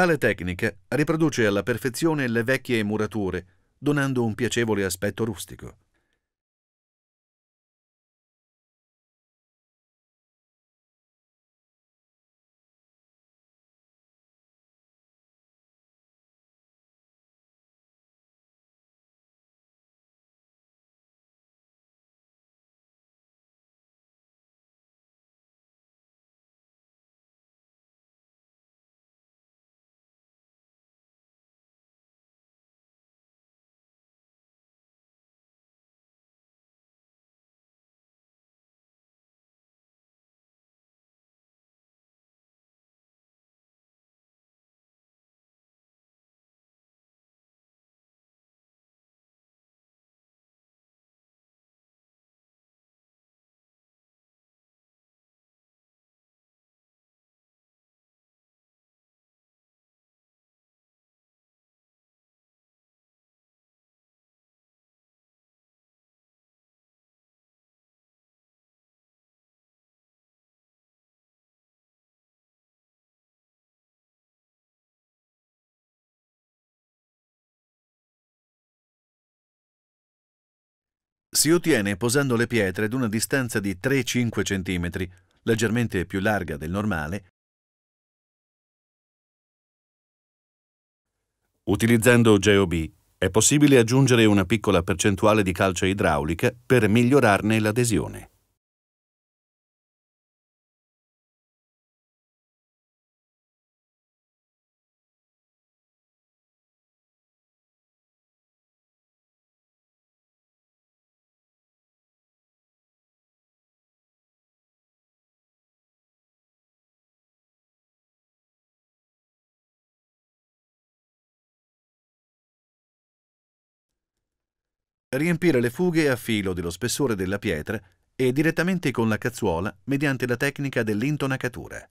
Tale tecnica riproduce alla perfezione le vecchie murature, donando un piacevole aspetto rustico. Si ottiene posando le pietre ad una distanza di 3-5 cm, leggermente più larga del normale, Utilizzando GeoB è possibile aggiungere una piccola percentuale di calce idraulica per migliorarne l'adesione. riempire le fughe a filo dello spessore della pietra e direttamente con la cazzuola mediante la tecnica dell'intonacatura.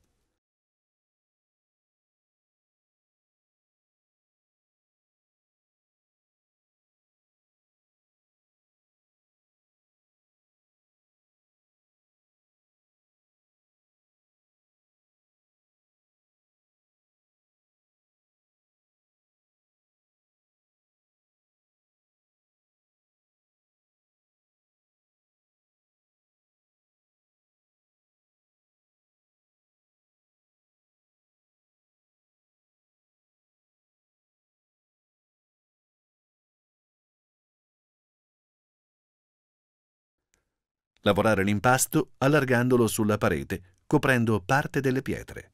lavorare l'impasto allargandolo sulla parete, coprendo parte delle pietre.